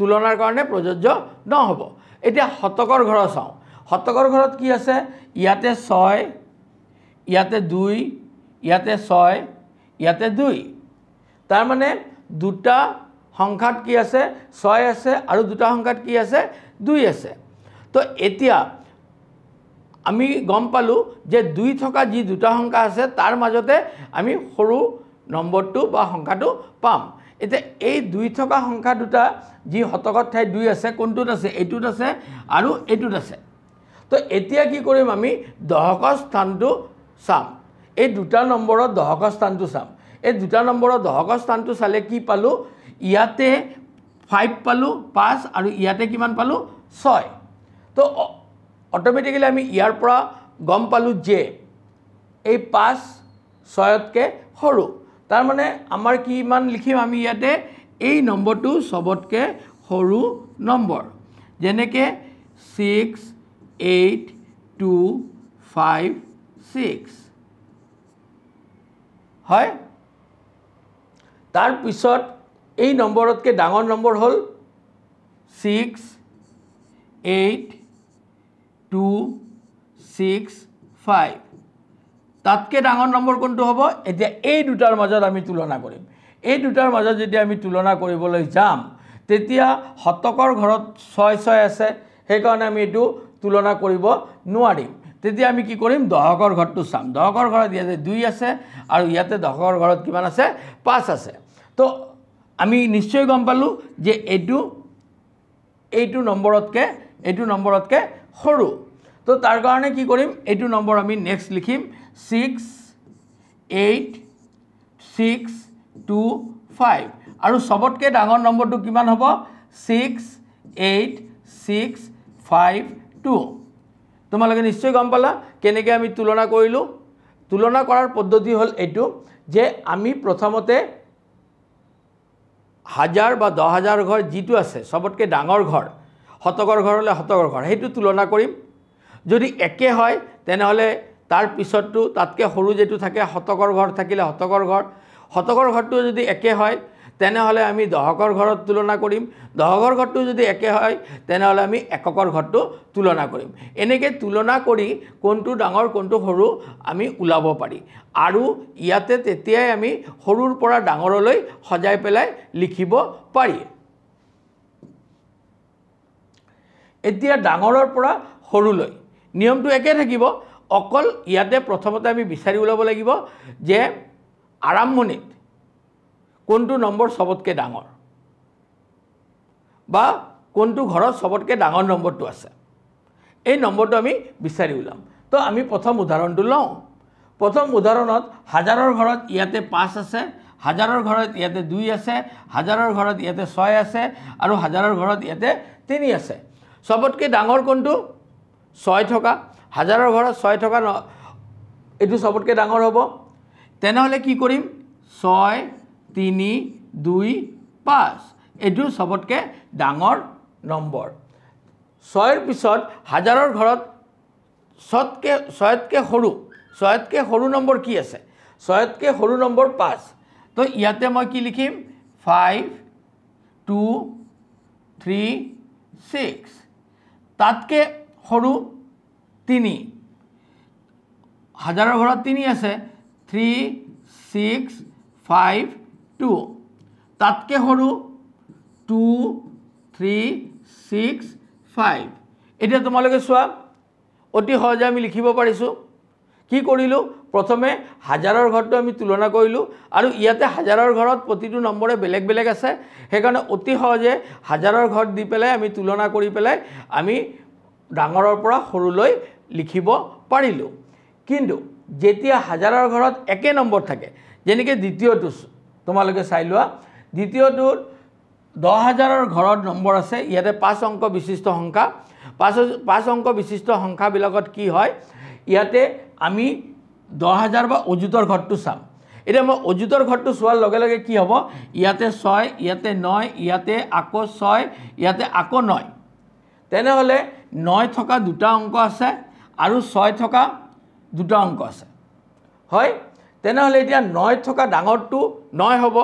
তুলনাৰ কাৰণে প্ৰযোজ্য নহ'ব এতিয়া শতকৰ ঘৰ চাওঁ শতকৰ ঘৰত কি আছে ইয়াতে ছয় ইয়াতে দুই ইয়াতে ছয় ইয়াতে দুই তাৰমানে দুটা সংখ্যাত কি আছে ছয় আছে আৰু দুটা সংখ্যাত কি আছে দুই আছে তো এতিয়া আমি গম পালোঁ যে দুই থকা যি দুটা সংখ্যা আছে তাৰ মাজতে আমি সৰু নম্বৰটো বা সংখ্যাটো পাম এতিয়া এই দুই থকা সংখ্যা দুটা যি শতকৰ ঠাইত দুই আছে কোনটোত আছে এইটোত আছে আৰু এইটোত আছে তো এতিয়া কি কৰিম আমি দহকৰ স্থানটো চাম এই দুটা নম্বৰৰ দহকৰ স্থানটো চাম এই দুটা নম্বৰৰ দহকৰ স্থানটো চালে কি পালোঁ ইয়াতে ফাইভ পালোঁ পাঁচ আৰু ইয়াতে কিমান পালোঁ ছয় তো অট'মেটিকেলি আমি ইয়াৰ পৰা গম পালোঁ যে এই পাঁচ ছয়তকৈ সৰু তাৰমানে আমাৰ কিমান লিখিম আমি ইয়াতে এই নম্বৰটো চবতকৈ সৰু নম্বৰ যেনেকৈ six eight two five six হয় তাৰপিছত এই নম্বৰতকৈ ডাঙৰ নম্বৰ হ'ল six eight two six five তাতকৈ ডাঙৰ নম্বৰ কোনটো হ'ব এতিয়া এই দুটাৰ মাজত আমি তুলনা কৰিম এই দুটাৰ মাজত যদি আমি তুলনা কৰিবলৈ যাম তেতিয়া শতকৰ ঘৰত ছয় ছয় আছে সেইকাৰণে আমি এইটো তুলনা কৰিব নোৱাৰিম তেতিয়া আমি কি কৰিম দহকৰ ঘৰটো চাম দহকৰ ঘৰত ইয়াতে দুই আছে আৰু ইয়াতে দহকৰ ঘৰত কিমান আছে পাঁচ আছে তো আমি নিশ্চয় গম পালোঁ যে এইটো এইটো নম্বৰতকৈ এইটো নম্বৰতকৈ সৰু তো তাৰ কাৰণে কি কৰিম এইটো নম্বৰ আমি নেক্সট লিখিম six eight six two five আৰু চবতকৈ ডাঙৰ নম্বৰটো কিমান হ'ব six eight six five two তোমালোকে নিশ্চয় গম পালা কেনেকৈ আমি তুলনা কৰিলোঁ তুলনা কৰাৰ পদ্ধতি হ'ল এইটো যে আমি প্ৰথমতে হাজাৰ বা দহ হাজাৰ ঘৰ যিটো আছে চবতকৈ ডাঙৰ ঘৰ শতকৰ ঘৰ হ'লে শতকৰ ঘৰ সেইটো তুলনা কৰিম যদি একে হয় তেনেহ'লে তাৰ পিছৰটো তাতকৈ সৰু যিটো থাকে শতকৰ ঘৰ থাকিলে শতকৰ ঘৰ শতকৰ ঘৰটো যদি একে হয় তেনেহ'লে আমি দহকৰ ঘৰত তুলনা কৰিম দহকৰ ঘৰটো যদি একে হয় তেনেহ'লে আমি এককৰ ঘৰটো তুলনা কৰিম এনেকৈ তুলনা কৰি কোনটো ডাঙৰ কোনটো সৰু আমি ওলাব পাৰি আৰু ইয়াতে তেতিয়াই আমি সৰুৰ পৰা ডাঙৰলৈ সজাই পেলাই লিখিব পাৰি এতিয়া ডাঙৰৰ পৰা সৰুলৈ নিয়মটো একে থাকিব অকল ইয়াতে প্ৰথমতে আমি বিচাৰি ওলাব লাগিব যে আৰম্ভণিত কোনটো নম্বৰ চবতকৈ ডাঙৰ বা কোনটো ঘৰত চবতকৈ ডাঙৰ নম্বৰটো আছে এই নম্বৰটো আমি বিচাৰি ওলাম তো আমি প্ৰথম উদাহৰণটো লওঁ প্ৰথম উদাহৰণত হাজাৰৰ ঘৰত ইয়াতে পাঁচ আছে হাজাৰৰ ঘৰত ইয়াতে দুই আছে হাজাৰৰ ঘৰত ইয়াতে ছয় আছে আৰু হাজাৰৰ ঘৰত ইয়াতে তিনি আছে চবতকৈ ডাঙৰ কোনটো ছয় থকা হাজাৰৰ ঘৰত ছয় থকা এইটো চবতকৈ ডাঙৰ হ'ব তেনেহ'লে কি কৰিম ছয় তিনি দুই পাঁচ এইটো চবতকৈ ডাঙৰ নম্বৰ ছয়ৰ পিছত হাজাৰৰ ঘৰত ছতকৈ ছয়তকৈ সৰু ছয়তকৈ সৰু নম্বৰ কি আছে ছয়তকৈ সৰু নম্বৰ পাঁচ তো ইয়াতে মই কি লিখিম ফাইভ টু থ্ৰী ছিক্স তাতকৈ সৰু তিনি হাজাৰৰ ঘৰত তিনি আছে থ্ৰী ছিক্স ফাইভ টু তাতকৈ সৰু টু থ্ৰী ছিক্স ফাইভ এতিয়া তোমালোকে চোৱা অতি সহজে আমি লিখিব পাৰিছোঁ কি কৰিলোঁ প্ৰথমে হাজাৰৰ ঘৰটো আমি তুলনা কৰিলোঁ আৰু ইয়াতে হাজাৰৰ ঘৰত প্ৰতিটো নম্বৰে বেলেগ বেলেগ আছে সেইকাৰণে অতি সহজে হাজাৰৰ ঘৰত দি পেলাই আমি তুলনা কৰি পেলাই আমি ডাঙৰৰ পৰা সৰুলৈ লিখিব পাৰিলোঁ কিন্তু যেতিয়া হাজাৰৰ ঘৰত একে নম্বৰ থাকে যেনেকৈ দ্বিতীয়টো তোমালোকে চাই লোৱা দ্বিতীয়টো দহ হাজাৰৰ ঘৰত নম্বৰ আছে ইয়াতে পাঁচ অংক বিশিষ্ট সংখ্যা পাঁচ পাঁচ অংক বিশিষ্ট সংখ্যাবিলাকত কি হয় ইয়াতে আমি দহ হাজাৰ বা অজুতৰ ঘৰটো চাম এতিয়া মই অজুতৰ ঘৰটো চোৱাৰ লগে লগে কি হ'ব ইয়াতে ছয় ইয়াতে নয় ইয়াতে আকৌ ছয় ইয়াতে আকৌ নয় তেনেহ'লে নয় থকা দুটা অংক আছে আৰু ছয় থকা দুটা অংক আছে হয় তেনেহ'লে এতিয়া নয় থকা ডাঙৰটো নয় হ'ব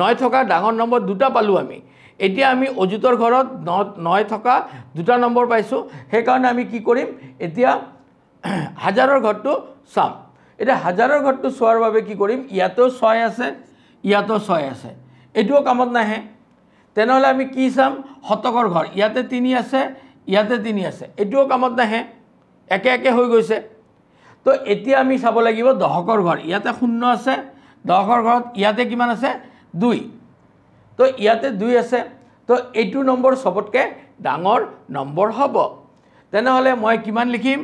নয় থকা ডাঙৰ নম্বৰ দুটা পালোঁ আমি এতিয়া আমি অজিতৰ ঘৰত ন নয় থকা দুটা নম্বৰ পাইছোঁ সেইকাৰণে আমি কি কৰিম এতিয়া [clears throat] হাজাৰৰ ঘৰটো চাম এতিয়া হাজাৰৰ ঘৰটো চোৱাৰ বাবে কি কৰিম ইয়াতেও ছয় আছে ইয়াতেও ছয় আছে এইটোও কামত নাহে তেনেহ'লে আমি কি চাম শতকৰ ঘৰ ইয়াতে তিনি আছে ইয়াতে তিনি আছে এইটোও কামত নাহে একে একে হৈ গৈছে তো এতিয়া আমি চাব লাগিব দশকৰ ঘৰ ইয়াতে শূন্য আছে দশকৰ ঘৰত ইয়াতে কিমান আছে দুই তো ইয়াতে দুই আছে তো এইটো নম্বৰ চবতকৈ ডাঙৰ নম্বৰ হ'ব তেনেহ'লে মই কিমান লিখিম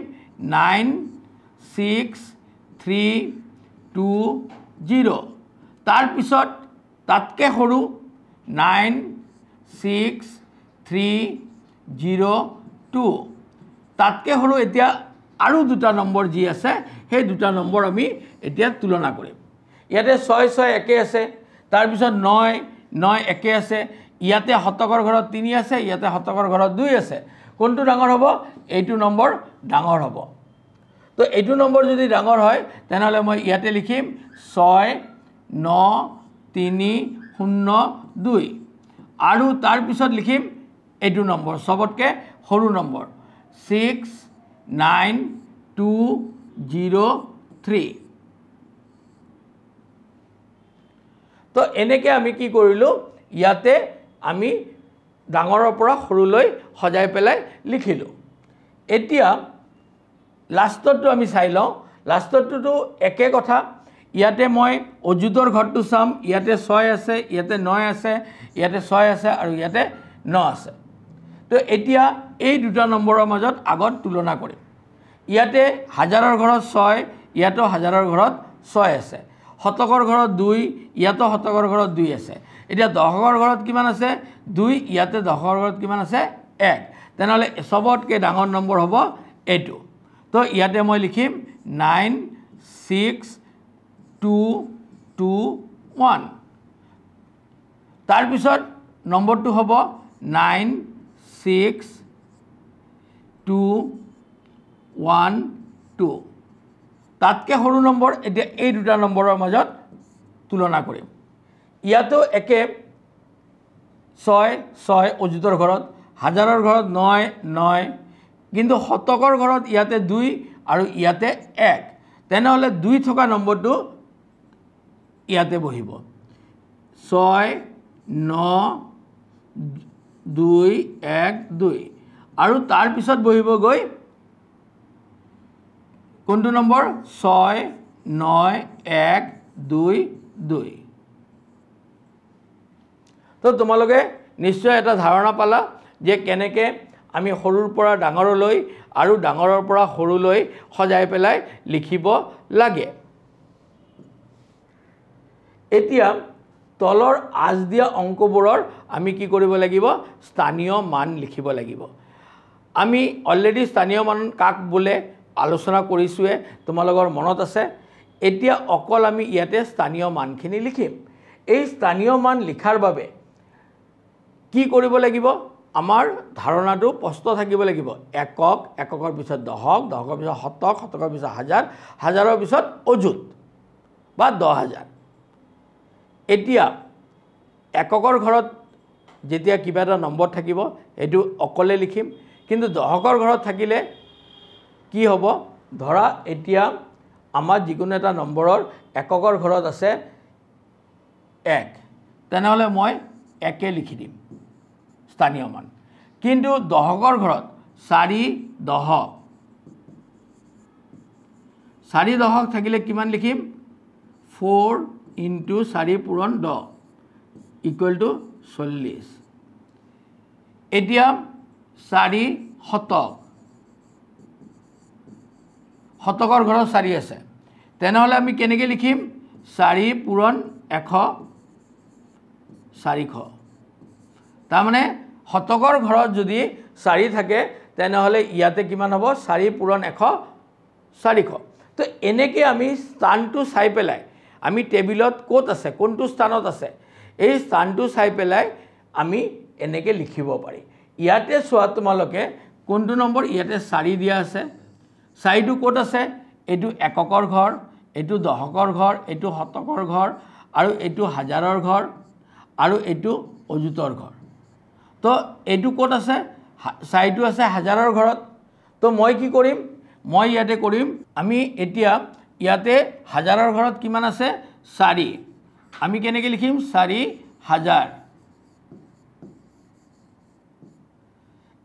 nine six three two zero' তাৰপিছত তাতকৈ সৰু nine six three zero' two তাতকৈ সৰু এতিয়া আৰু দুটা নম্বৰ যি আছে সেই দুটা নম্বৰ আমি এতিয়া তুলনা কৰিম ইয়াতে ছয় ছয় একে আছে তাৰপিছত নয় নয় একে আছে ইয়াতে শতকৰ ঘৰত তিনি আছে ইয়াতে শতকৰ ঘৰত দুই আছে কোনটো ডাঙৰ হ'ব এইটো নম্বৰ ডাঙৰ হ'ব তো এইটো নম্বৰ যদি ডাঙৰ হয় তেনেহ'লে মই ইয়াতে লিখিম ছয় ন তিনি শূন্য দুই আৰু তাৰপিছত লিখিম এইটো নম্বৰ চবতকৈ সৰু নম্বৰ six nine two zero' three তো এনেকৈ আমি কি কৰিলোঁ ইয়াতে আমি ডাঙৰৰ পৰা সৰুলৈ সজাই পেলাই লিখিলোঁ এতিয়া লাষ্টৰটো আমি চাই লওঁ লাষ্টৰটোতো একে কথা ইয়াতে মই অজিতৰ ঘৰটো চাম ইয়াতে ছয় আছে ইয়াতে নয় আছে ইয়াতে ছয় আছে আৰু ইয়াতে ন আছে তো এতিয়া এই দুটা নম্বৰৰ মাজত আগত তুলনা কৰিম ইয়াতে হাজাৰৰ ঘৰত ছয় ইয়াতো হাজাৰৰ ঘৰত ছয় আছে শতকৰ ঘৰত দুই ইয়াতো শতকৰ ঘৰত দুই আছে এতিয়া দশকৰ ঘৰত কিমান আছে দুই ইয়াতে দশকৰ ঘৰত কিমান আছে এক তেনেহ'লে চবতকৈ ডাঙৰ নম্বৰ হ'ব এইটো তো ইয়াতে মই লিখিম nine six two two one তাৰপিছত নম্বৰটো হ'ব nine six two one two তাতকৈ সৰু নম্বৰ এতিয়া এই দুটা নম্বৰৰ মাজত তুলনা কৰিম ইয়াতো একে ছয় ছয় অজিতৰ ঘৰত হাজাৰৰ ঘৰত নয় নয় কিন্তু শতকৰ ঘৰত ইয়াতে দুই আৰু ইয়াতে এক তেনেহ'লে দুই থকা নম্বৰটো ইয়াতে বহিব ছয় ন দুই এক দুই আৰু তাৰপিছত বহিবগৈ কোনটো নম্বৰ ছয় ন এক দুই দুই তো তোমালোকে নিশ্চয় এটা ধাৰণা পালা যে কেনেকৈ আমি সৰুৰ পৰা ডাঙৰলৈ আৰু ডাঙৰৰ পৰা সৰুলৈ সজাই পেলাই লিখিব লাগে এতিয়া তলৰ আজ দিয়া অংকবোৰৰ আমি কি কৰিব লাগিব স্থানীয় মান লিখিব লাগিব আমি অলৰেডি স্থানীয় মান কাক বোলে আলোচনা কৰিছোঁৱে তোমালোকৰ মনত আছে এতিয়া অকল আমি ইয়াতে স্থানীয় মানখিনি লিখিম এই স্থানীয় মান লিখাৰ বাবে কি কৰিব লাগিব আমাৰ ধাৰণাটো স্পষ্ট থাকিব লাগিব একক এককৰ পিছত দহক দহকৰ পিছত শতক শতকৰ পিছত হাজাৰ হাজাৰৰ পিছত অযুত বা দহ হাজাৰ এতিয়া এককৰ ঘৰত যেতিয়া কিবা এটা নম্বৰ থাকিব এইটো অকলে লিখিম কিন্তু দশকৰ ঘৰত থাকিলে কি হ'ব ধৰা এতিয়া আমাৰ যিকোনো এটা নম্বৰৰ এককৰ ঘৰত আছে এক তেনেহ'লে মই একে লিখি দিম স্থানীয় মান কিন্তু দশকৰ ঘৰত চাৰি দহ চাৰি দশক থাকিলে কিমান লিখিম ফ'ৰ ইনটু চাৰি পূৰণ দহ ইকুৱেল টু চল্লিছ এতিয়া চাৰি শতক শতকৰ ঘৰত চাৰি আছে তেনেহ'লে আমি কেনেকৈ লিখিম চাৰি পূৰণ এশ চাৰিশ তাৰমানে শতকৰ ঘৰত যদি চাৰি থাকে তেনেহ'লে ইয়াতে কিমান হ'ব চাৰি পূৰণ এশ চাৰিশ তো এনেকৈ আমি স্থানটো চাই পেলাই আমি টেবিলত ক'ত আছে কোনটো স্থানত আছে এই স্থানটো চাই পেলাই আমি এনেকৈ লিখিব পাৰি ইয়াতে চোৱা তোমালোকে কোনটো নম্বৰ ইয়াতে চাৰি দিয়া আছে চাৰিটো ক'ত আছে এইটো এককৰ ঘৰ এইটো দশকৰ ঘৰ এইটো শতকৰ ঘৰ আৰু এইটো হাজাৰৰ ঘৰ আৰু এইটো অজুতৰ ঘৰ তো এইটো ক'ত আছে চাৰিটো আছে হাজাৰৰ ঘৰত তো মই কি কৰিম মই ইয়াতে কৰিম আমি এতিয়া ইয়াতে হাজাৰৰ ঘৰত কিমান আছে চাৰি আমি কেনেকৈ লিখিম চাৰি হাজাৰ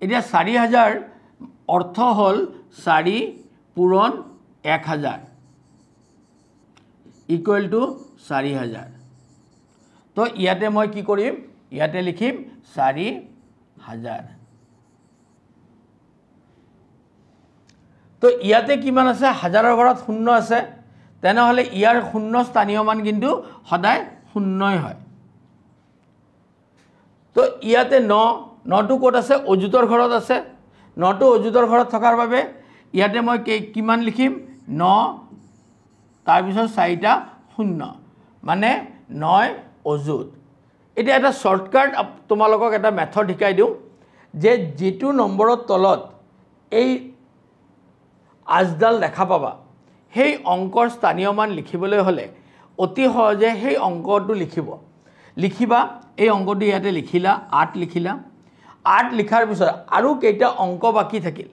এতিয়া চাৰি হাজাৰ অৰ্থ হ'ল চাৰি পূৰণ এক হাজাৰ ইকুৱেল টু চাৰি হাজাৰ তো ইয়াতে মই কি কৰিম ইয়াতে লিখিম চাৰি হাজাৰ তো ইয়াতে কিমান আছে হাজাৰৰ ঘৰত শূন্য আছে তেনেহ'লে ইয়াৰ শূন্য স্থানীয় মান কিন্তু সদায় শূন্যই হয় তো ইয়াতে ন নটো ক'ত আছে অযুতৰ ঘৰত আছে নটো অযুতৰ ঘৰত থকাৰ বাবে ইয়াতে মই কে কিমান লিখিম ন তাৰপিছত চাৰিটা শূন্য মানে নয় অযুত এতিয়া এটা শ্বৰ্টকাট তোমালোকক এটা মেথড শিকাই দিওঁ যে যিটো নম্বৰৰ তলত এই আজডাল দেখা পাবা সেই অংকৰ স্থানীয় মান লিখিবলৈ হ'লে অতি সহজে সেই অংকটো লিখিব লিখিবা এই অংকটো ইয়াতে লিখিলা আঠ লিখিলা আঠ লিখাৰ পিছত আৰু কেইটা অংক বাকী থাকিল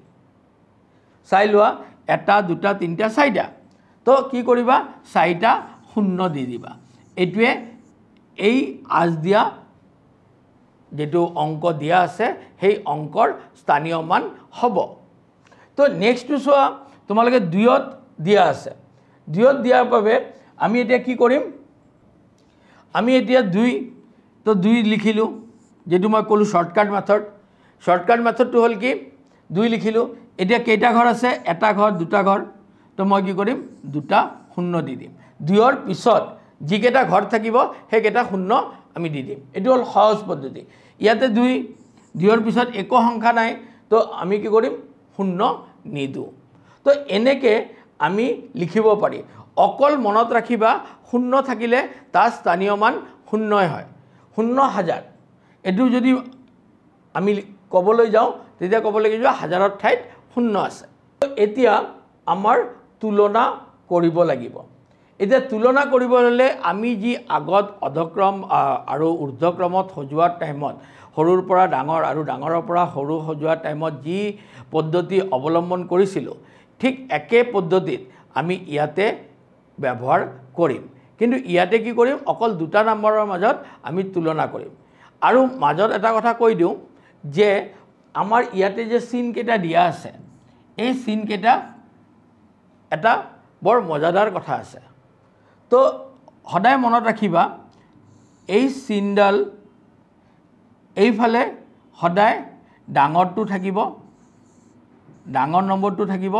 চাই লোৱা এটা দুটা তিনিটা চাৰিটা তো কি কৰিবা চাৰিটা শূন্য দি দিবা এইটোৱে এই আজ দিয়া যিটো অংক দিয়া আছে সেই অংকৰ স্থানীয় মান হ'ব তো নেক্সটটো চোৱা তোমালোকে দুয়ত দিয়া আছে দুয়ত দিয়াৰ বাবে আমি এতিয়া কি কৰিম আমি এতিয়া দুই তো দুই লিখিলোঁ যিটো মই ক'লোঁ শ্বৰ্টকাট মেথড শ্বৰ্টকাট মেথডটো হ'ল কি দুই লিখিলোঁ এতিয়া কেইটা ঘৰ আছে এটা ঘৰ দুটা ঘৰ তো মই কি কৰিম দুটা শূন্য দি দিম দুয়ৰ পিছত যিকেইটা ঘৰ থাকিব সেইকেইটা শূন্য আমি দি দিম এইটো হ'ল সহজ পদ্ধতি ইয়াতে দুই দুয়ৰ পিছত একো সংখ্যা নাই তো আমি কি কৰিম শূন্য নিদিওঁ তো এনেকৈ আমি লিখিব পাৰি অকল মনত ৰাখিবা শূন্য থাকিলে তাৰ স্থানীয় মান শূন্যই হয় শূন্য হাজাৰ এইটো যদি আমি ক'বলৈ যাওঁ তেতিয়া ক'ব লাগিব হাজাৰৰ ঠাইত শূন্য আছে এতিয়া আমাৰ তুলনা কৰিব লাগিব এতিয়া তুলনা কৰিব হ'লে আমি যি আগত অধক্ৰম আৰু ঊৰ্ধক্ৰমত সজোৱাৰ টাইমত সৰুৰ পৰা ডাঙৰ আৰু ডাঙৰৰ পৰা সৰু সজোৱাৰ টাইমত যি পদ্ধতি অৱলম্বন কৰিছিলোঁ ঠিক একে পদ্ধতিত আমি ইয়াতে ব্যৱহাৰ কৰিম কিন্তু ইয়াতে কি কৰিম অকল দুটা নম্বৰৰ মাজত আমি তুলনা কৰিম আৰু মাজত এটা কথা কৈ দিওঁ যে আমাৰ ইয়াতে যে চিনকেইটা দিয়া আছে এই চিনকেইটা এটা বৰ মজাদাৰ কথা আছে তো সদায় মনত ৰাখিবা এই চিনডাল এইফালে সদায় ডাঙৰটো থাকিব ডাঙৰ নম্বৰটো থাকিব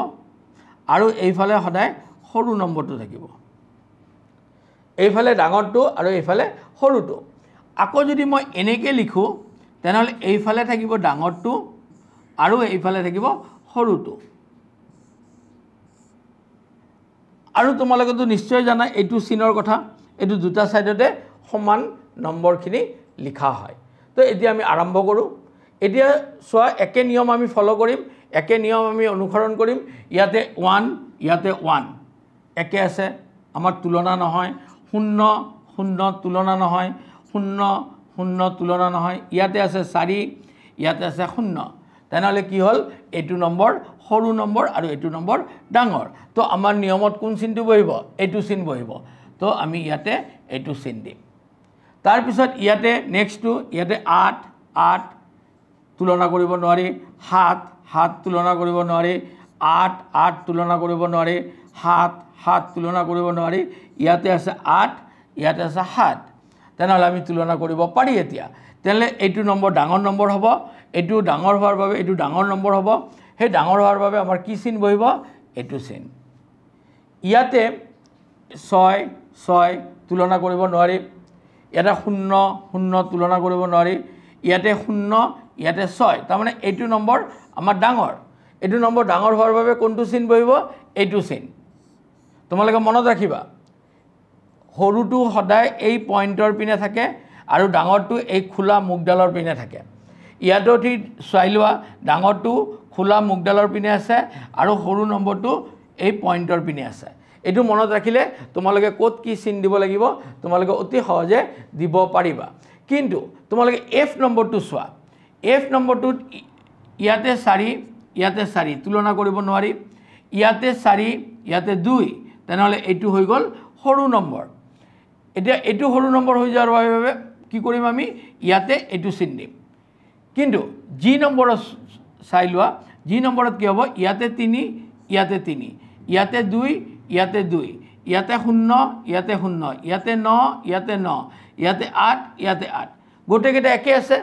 আৰু এইফালে সদায় সৰু নম্বৰটো থাকিব এইফালে ডাঙৰটো আৰু এইফালে সৰুটো আকৌ যদি মই এনেকৈ লিখোঁ তেনেহ'লে এইফালে থাকিব ডাঙৰটো আৰু এইফালে থাকিব সৰুটো আৰু তোমালোকেতো নিশ্চয় জানা এইটো চিনৰ কথা এইটো দুটা ছাইডতে সমান নম্বৰখিনি লিখা হয় তো এতিয়া আমি আৰম্ভ কৰোঁ এতিয়া চোৱা একে নিয়ম আমি ফ'ল' কৰিম একে নিয়ম আমি অনুসৰণ কৰিম ইয়াতে ওৱান ইয়াতে ওৱান একে আছে আমাৰ তুলনা নহয় শূন্য শূন্য তুলনা নহয় শূন্য শূন্য তুলনা নহয় ইয়াতে আছে চাৰি ইয়াতে আছে শূন্য তেনেহ'লে কি হ'ল এইটো নম্বৰ সৰু নম্বৰ আৰু এইটো নম্বৰ ডাঙৰ তো আমাৰ নিয়মত কোন চিনটো বহিব এইটো চিন বহিব তো আমি ইয়াতে এইটো চিন দিম তাৰপিছত ইয়াতে নেক্সটটো ইয়াতে আঠ আঠ তুলনা কৰিব নোৱাৰি সাত সাত তুলনা কৰিব নোৱাৰি আঠ আঠ তুলনা কৰিব নোৱাৰি সাত সাত তুলনা কৰিব নোৱাৰি ইয়াতে আছে আঠ ইয়াতে আছে সাত তেনেহ'লে আমি তুলনা কৰিব পাৰি এতিয়া তেনেহ'লে এইটো নম্বৰ ডাঙৰ নম্বৰ হ'ব এইটো ডাঙৰ হোৱাৰ বাবে এইটো ডাঙৰ নম্বৰ হ'ব সেই ডাঙৰ হোৱাৰ বাবে আমাৰ কি চিন বহিব এইটো চিন ইয়াতে ছয় ছয় তুলনা কৰিব নোৱাৰি ইয়াতে শূন্য শূন্য তুলনা কৰিব নোৱাৰি ইয়াতে শূন্য ইয়াতে ছয় তাৰমানে এইটো নম্বৰ আমাৰ ডাঙৰ এইটো নম্বৰ ডাঙৰ হোৱাৰ বাবে কোনটো চিন বহিব এইটো চিন তোমালোকে মনত ৰাখিবা সৰুটো সদায় এই পইণ্টৰ পিনে থাকে আৰু ডাঙৰটো এই খোলা মুগডালৰ পিনে থাকে ইয়াতো উঠি চোৱাই লোৱা ডাঙৰটো খোলা মুগডালৰ পিনে আছে আৰু সৰু নম্বৰটো এই পইণ্টৰ পিনে আছে এইটো মনত ৰাখিলে তোমালোকে ক'ত কি চিন দিব লাগিব তোমালোকে অতি সহজে দিব পাৰিবা কিন্তু তোমালোকে এফ নম্বৰটো চোৱা এফ নম্বৰটোত ইয়াতে চাৰি ইয়াতে চাৰি তুলনা কৰিব নোৱাৰি ইয়াতে চাৰি ইয়াতে দুই তেনেহ'লে এইটো হৈ গ'ল সৰু নম্বৰ এতিয়া এইটো সৰু নম্বৰ হৈ যোৱাৰ বাবে কি কৰিম আমি ইয়াতে এইটো চিন দিম কিন্তু যি নম্বৰত চাই লোৱা যি নম্বৰত কি হ'ব ইয়াতে তিনি ইয়াতে তিনি ইয়াতে দুই ইয়াতে দুই ইয়াতে শূন্য ইয়াতে শূন্য ইয়াতে ন ইয়াতে ন ইয়াতে আঠ ইয়াতে আঠ গোটেইকেইটা একে আছে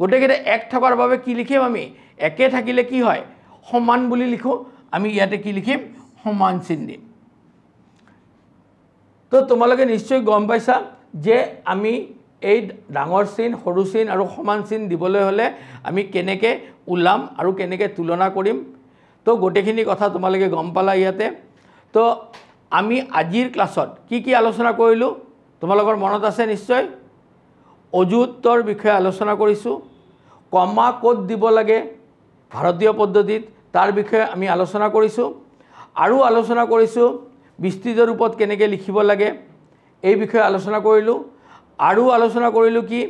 গোটেইকেইটা এক থকাৰ বাবে কি লিখিম আমি একে থাকিলে কি হয় সমান বুলি লিখোঁ আমি ইয়াতে কি লিখিম সমান চিন দিম তো তোমালোকে নিশ্চয় গম পাইছা যে আমি এই ডাঙৰ চিন সৰু চিন আৰু সমান চিন দিবলৈ হ'লে আমি কেনেকৈ ওলাম আৰু কেনেকৈ তুলনা কৰিম তো গোটেইখিনি কথা তোমালোকে গম পালা ইয়াতে তো আমি আজিৰ ক্লাছত কি কি আলোচনা কৰিলোঁ তোমালোকৰ মনত আছে নিশ্চয় অযুত্তৰ বিষয়ে আলোচনা কৰিছোঁ কমা ক'ত দিব লাগে ভাৰতীয় পদ্ধতিত তাৰ বিষয়ে আমি আলোচনা কৰিছোঁ আৰু আলোচনা কৰিছোঁ বিস্তৃত ৰূপত কেনেকৈ লিখিব লাগে এই বিষয়ে আলোচনা কৰিলোঁ আৰু আলোচনা কৰিলোঁ কি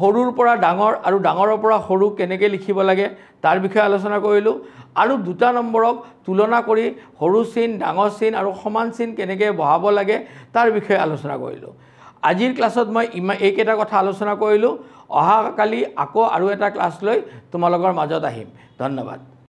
সৰুৰ পৰা ডাঙৰ আৰু ডাঙৰৰ পৰা সৰু কেনেকৈ লিখিব লাগে তাৰ বিষয়ে আলোচনা কৰিলোঁ আৰু দুটা নম্বৰক তুলনা কৰি সৰু চিন ডাঙৰ চিন আৰু সমান চিন কেনেকৈ বহাব লাগে তাৰ বিষয়ে আলোচনা কৰিলোঁ আজিৰ ক্লাছত মই ইমান এইকেইটা কথা আলোচনা কৰিলোঁ অহাকালি আকৌ আৰু এটা ক্লাছ লৈ তোমালোকৰ মাজত আহিম ধন্যবাদ